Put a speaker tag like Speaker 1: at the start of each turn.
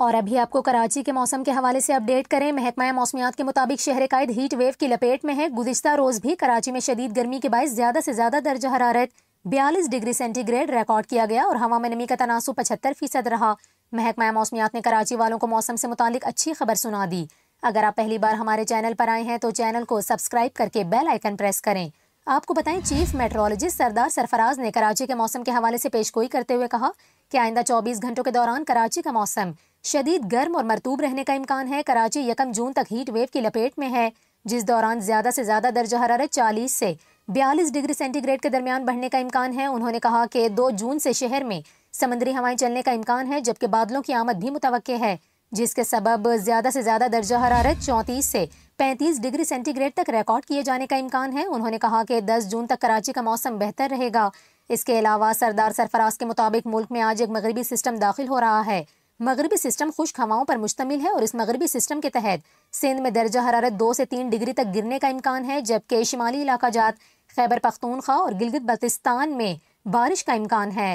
Speaker 1: और अभी आपको कराची के मौसम के हवाले से अपडेट करें महकमा मौसमियात के मुताबिक शहर कायद हीट वेव की लपेट में है गुजशत रोज़ भी कराची में शदीद गर्मी के बायस ज़्यादा से ज़्यादा दर्ज हरारत बयालीस डिग्री सेंटीग्रेड रिकॉर्ड किया गया और हवा में नमी का तनासु पचहत्तर फीसद रहा महकमा मौसमियात ने कराची वालों को मौसम से मुतालिक अच्छी खबर सुना दी अगर आप पहली बार हमारे चैनल पर आए हैं तो चैनल को सब्सक्राइब करके बेल आइकन प्रेस करें आपको बताएं चीफ मेट्रोलॉजिस्ट सरदार सरफराज ने कराची के मौसम के हवाले से पेश गोई करते हुए कहा कि आइंदा 24 घंटों के दौरान कराची का मौसम शदीद गर्म और मरतूब रहने का इम्कान है कराची यकम जून तक हीट वेव की लपेट में है जिस दौरान ज़्यादा से ज़्यादा दर्जा हरारत चालीस से बयालीस डिग्री सेंटीग्रेड के दरमियान बढ़ने का इम्कान है उन्होंने कहा कि दो जून से शहर में समंदरी हवाएं चलने का इम्कान है जबकि बादलों की आमद भी मुतव है जिसके सबब ज़्यादा से ज़्यादा दर्जा हरारत चौंतीस से पैंतीस डिग्री सेंटीग्रेड तक रिकॉर्ड किए जाने का इम्कान है उन्होंने कहा कि दस जून तक कराची का मौसम बेहतर रहेगा इसके अलावा सरदार सरफराज के मुताबिक मुल्क में आज एक मगरबी सिस्टम दाखिल हो रहा है मगरबी सिस्टम खुश हवाओं पर मुश्तमिल है और इस मगरबी सिस्टम के तहत सिंध में दर्जा हरारत दो से तीन डिग्री तक गिरने का इम्कान है जबकि शिमाली इलाका जात खैबर पख्तूनख्वा और गिलगित बल्तिस्तान में बारिश का इम्कान है